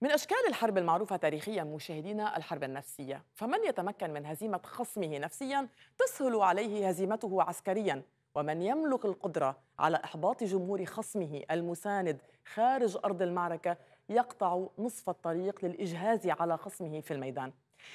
من أشكال الحرب المعروفة تاريخيا مشاهدينا الحرب النفسية فمن يتمكن من هزيمة خصمه نفسيا تسهل عليه هزيمته عسكريا ومن يملك القدرة على إحباط جمهور خصمه المساند خارج أرض المعركة يقطع نصف الطريق للإجهاز على خصمه في الميدان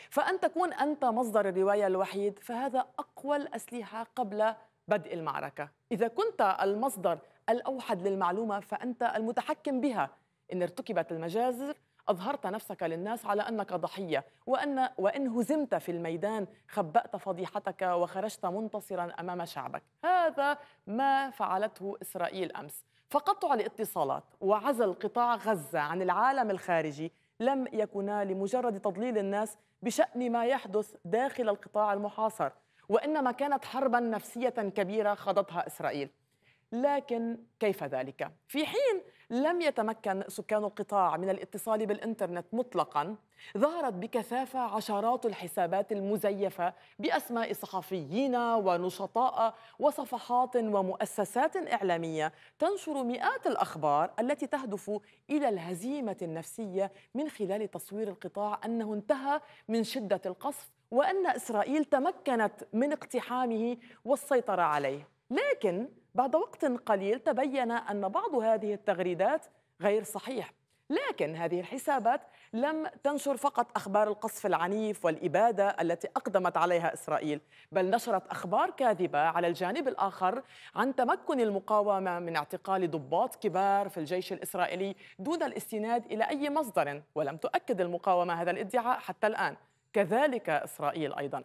فأن تكون أنت مصدر الرواية الوحيد فهذا أقوى الأسلحة قبل بدء المعركة إذا كنت المصدر الأوحد للمعلومة فأنت المتحكم بها إن ارتكبت المجازر أظهرت نفسك للناس على أنك ضحية وأن وإن هزمت في الميدان خبأت فضيحتك وخرجت منتصرا أمام شعبك هذا ما فعلته إسرائيل أمس فقطع الاتصالات وعزل قطاع غزة عن العالم الخارجي لم يكونا لمجرد تضليل الناس بشأن ما يحدث داخل القطاع المحاصر وإنما كانت حربا نفسية كبيرة خاضتها إسرائيل لكن كيف ذلك؟ في حين لم يتمكن سكان القطاع من الاتصال بالإنترنت مطلقا ظهرت بكثافة عشرات الحسابات المزيفة بأسماء صحفيين ونشطاء وصفحات ومؤسسات إعلامية تنشر مئات الأخبار التي تهدف إلى الهزيمة النفسية من خلال تصوير القطاع أنه انتهى من شدة القصف وأن إسرائيل تمكنت من اقتحامه والسيطرة عليه لكن بعد وقت قليل تبين أن بعض هذه التغريدات غير صحيح لكن هذه الحسابات لم تنشر فقط أخبار القصف العنيف والإبادة التي أقدمت عليها إسرائيل بل نشرت أخبار كاذبة على الجانب الآخر عن تمكن المقاومة من اعتقال ضباط كبار في الجيش الإسرائيلي دون الاستناد إلى أي مصدر ولم تؤكد المقاومة هذا الادعاء حتى الآن كذلك إسرائيل أيضاً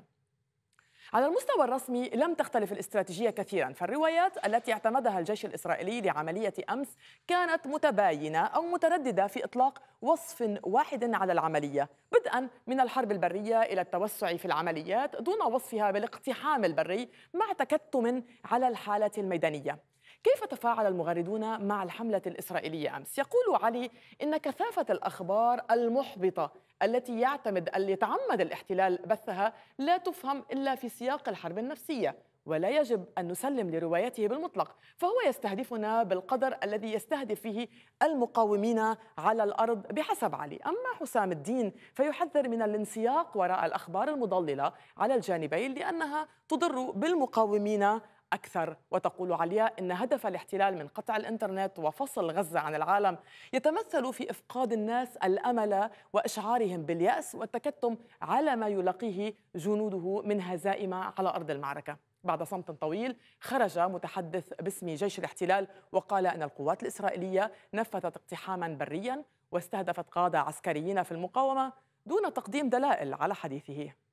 على المستوى الرسمي لم تختلف الاستراتيجية كثيرا فالروايات التي اعتمدها الجيش الإسرائيلي لعملية أمس كانت متباينة أو مترددة في إطلاق وصف واحد على العملية بدءا من الحرب البرية إلى التوسع في العمليات دون وصفها بالاقتحام البري مع تكتم على الحالة الميدانية كيف تفاعل المغردون مع الحملة الإسرائيلية أمس؟ يقول علي إن كثافة الأخبار المحبطة التي يعتمد اللي تعمد الاحتلال بثها لا تفهم إلا في سياق الحرب النفسية ولا يجب أن نسلم لروايته بالمطلق فهو يستهدفنا بالقدر الذي يستهدف فيه المقاومين على الأرض بحسب علي أما حسام الدين فيحذر من الانسياق وراء الأخبار المضللة على الجانبين لأنها تضر بالمقاومين أكثر وتقول علياء إن هدف الاحتلال من قطع الإنترنت وفصل غزة عن العالم يتمثل في إفقاد الناس الأمل وإشعارهم باليأس والتكتم على ما يلاقيه جنوده من هزائم على أرض المعركة بعد صمت طويل خرج متحدث باسم جيش الاحتلال وقال أن القوات الإسرائيلية نفذت اقتحاما بريا واستهدفت قادة عسكريين في المقاومة دون تقديم دلائل على حديثه